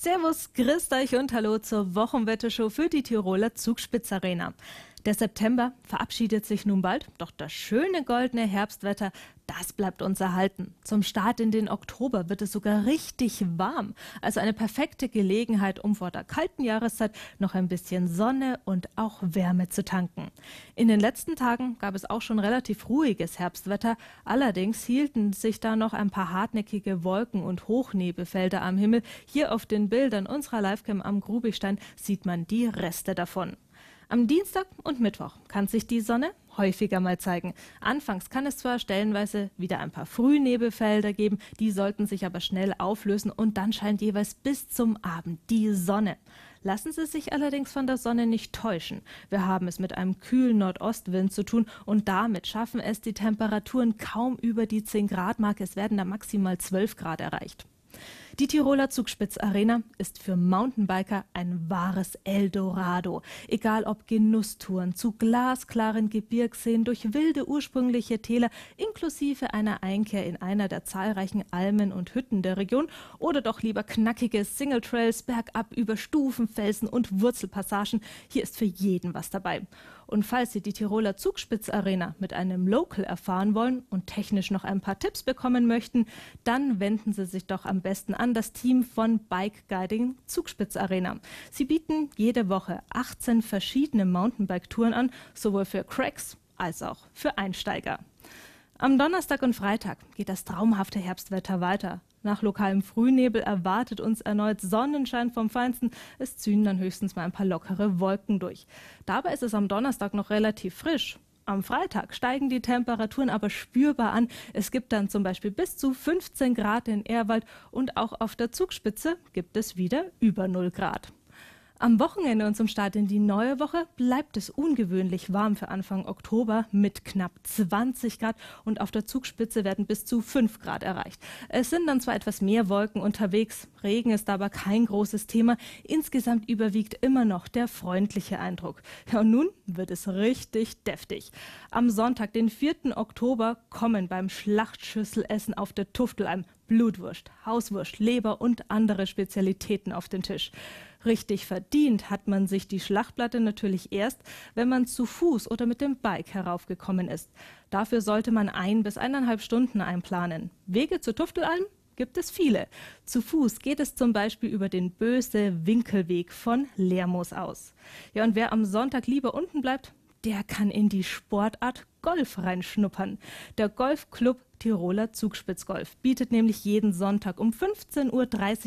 Servus, grüßt euch und hallo zur Wochenwettershow für die Tiroler Zugspitzarena. Der September verabschiedet sich nun bald, doch das schöne goldene Herbstwetter, das bleibt uns erhalten. Zum Start in den Oktober wird es sogar richtig warm, also eine perfekte Gelegenheit, um vor der kalten Jahreszeit noch ein bisschen Sonne und auch Wärme zu tanken. In den letzten Tagen gab es auch schon relativ ruhiges Herbstwetter, allerdings hielten sich da noch ein paar hartnäckige Wolken und Hochnebelfelder am Himmel. Hier auf den Bildern unserer Livecam am Grubigstein sieht man die Reste davon. Am Dienstag und Mittwoch kann sich die Sonne häufiger mal zeigen. Anfangs kann es zwar stellenweise wieder ein paar Frühnebelfelder geben, die sollten sich aber schnell auflösen und dann scheint jeweils bis zum Abend die Sonne. Lassen Sie sich allerdings von der Sonne nicht täuschen. Wir haben es mit einem kühlen Nordostwind zu tun und damit schaffen es die Temperaturen kaum über die 10 Grad Marke. Es werden da maximal 12 Grad erreicht. Die Tiroler Zugspitz-Arena ist für Mountainbiker ein wahres Eldorado. Egal ob Genusstouren zu glasklaren Gebirgsseen durch wilde ursprüngliche Täler inklusive einer Einkehr in einer der zahlreichen Almen und Hütten der Region oder doch lieber knackige Single Trails bergab über Stufen, Felsen und Wurzelpassagen. Hier ist für jeden was dabei. Und falls Sie die Tiroler Zugspitz-Arena mit einem Local erfahren wollen und technisch noch ein paar Tipps bekommen möchten, dann wenden Sie sich doch am besten an an das Team von Bike Guiding Zugspitz Arena. Sie bieten jede Woche 18 verschiedene Mountainbike-Touren an, sowohl für Cracks als auch für Einsteiger. Am Donnerstag und Freitag geht das traumhafte Herbstwetter weiter. Nach lokalem Frühnebel erwartet uns erneut Sonnenschein vom Feinsten. Es ziehen dann höchstens mal ein paar lockere Wolken durch. Dabei ist es am Donnerstag noch relativ frisch. Am Freitag steigen die Temperaturen aber spürbar an. Es gibt dann zum Beispiel bis zu 15 Grad in Erwald und auch auf der Zugspitze gibt es wieder über 0 Grad. Am Wochenende und zum Start in die neue Woche bleibt es ungewöhnlich warm für Anfang Oktober mit knapp 20 Grad und auf der Zugspitze werden bis zu 5 Grad erreicht. Es sind dann zwar etwas mehr Wolken unterwegs, Regen ist aber kein großes Thema. Insgesamt überwiegt immer noch der freundliche Eindruck. Ja, und nun wird es richtig deftig. Am Sonntag, den 4. Oktober, kommen beim Schlachtschüsselessen auf der Tuftelalm Blutwurst, Hauswurst, Leber und andere Spezialitäten auf den Tisch. Richtig verdient hat man sich die Schlachtplatte natürlich erst, wenn man zu Fuß oder mit dem Bike heraufgekommen ist. Dafür sollte man ein bis eineinhalb Stunden einplanen. Wege zur Tuftelalm gibt es viele. Zu Fuß geht es zum Beispiel über den Böse Winkelweg von Lermoos aus. Ja, und wer am Sonntag lieber unten bleibt, der kann in die Sportart Golf reinschnuppern. Der Golfclub Tiroler Zugspitzgolf bietet nämlich jeden Sonntag um 15.30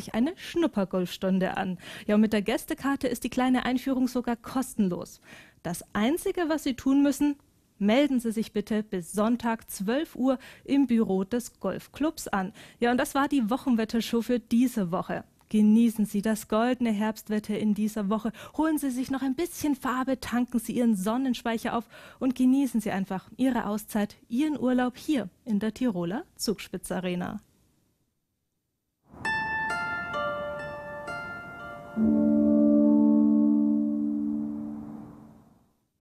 Uhr eine Schnuppergolfstunde an. Ja, und mit der Gästekarte ist die kleine Einführung sogar kostenlos. Das Einzige, was Sie tun müssen, melden Sie sich bitte bis Sonntag 12 Uhr im Büro des Golfclubs an. Ja, und das war die Wochenwettershow für diese Woche. Genießen Sie das goldene Herbstwetter in dieser Woche. Holen Sie sich noch ein bisschen Farbe, tanken Sie Ihren Sonnenspeicher auf und genießen Sie einfach Ihre Auszeit, Ihren Urlaub hier in der Tiroler Zugspitz Arena.